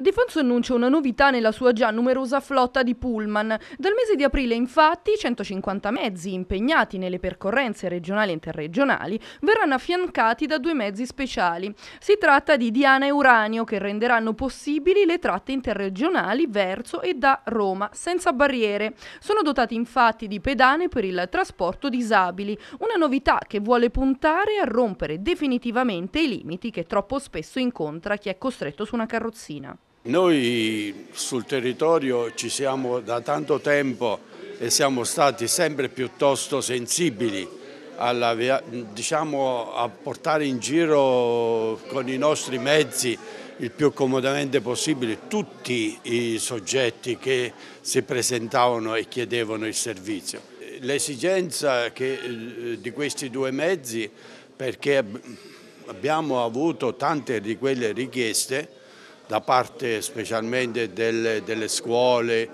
Defonso annuncia una novità nella sua già numerosa flotta di pullman. Dal mese di aprile, infatti, 150 mezzi impegnati nelle percorrenze regionali e interregionali verranno affiancati da due mezzi speciali. Si tratta di Diana e Uranio, che renderanno possibili le tratte interregionali verso e da Roma, senza barriere. Sono dotati infatti di pedane per il trasporto disabili, una novità che vuole puntare a rompere definitivamente i limiti che troppo spesso incontra chi è costretto su una carrozzina. Noi sul territorio ci siamo da tanto tempo e siamo stati sempre piuttosto sensibili alla, diciamo, a portare in giro con i nostri mezzi il più comodamente possibile tutti i soggetti che si presentavano e chiedevano il servizio. L'esigenza di questi due mezzi, perché abbiamo avuto tante di quelle richieste, da parte specialmente delle, delle scuole,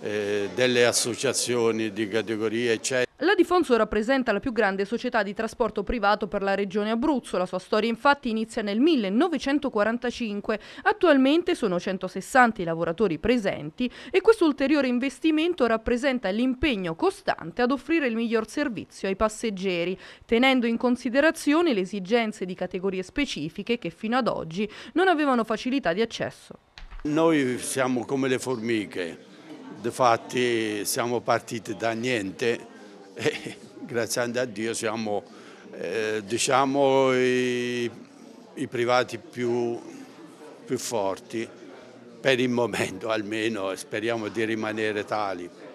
eh, delle associazioni di categorie, eccetera. La Difonso rappresenta la più grande società di trasporto privato per la regione Abruzzo. La sua storia infatti inizia nel 1945. Attualmente sono 160 i lavoratori presenti e questo ulteriore investimento rappresenta l'impegno costante ad offrire il miglior servizio ai passeggeri, tenendo in considerazione le esigenze di categorie specifiche che fino ad oggi non avevano facilità di accesso. Noi siamo come le formiche, Difatti siamo partiti da niente e grazie a Dio siamo eh, diciamo, i, i, privati più, più forti per il momento almeno speriamo di rimanere tali.